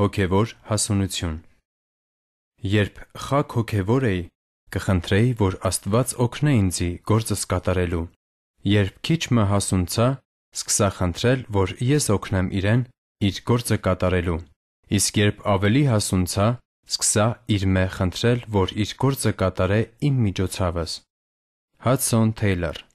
Հոգևոր հասունություն Երբ խակ հոգևոր էի, կխնդրեի, որ Աստված օգնե ինձի գործս կատարելու։ Երբ քիչ մը հասունցա, սկսա խնդրել, որ ես օգնեմ իրեն իր գործը կատարելու։ Իսկ երբ ավելի հասունցա, սկսա իր մե խնդրել, որ իր գործը կատարե իմ միջոցավս։ Hudson Taylor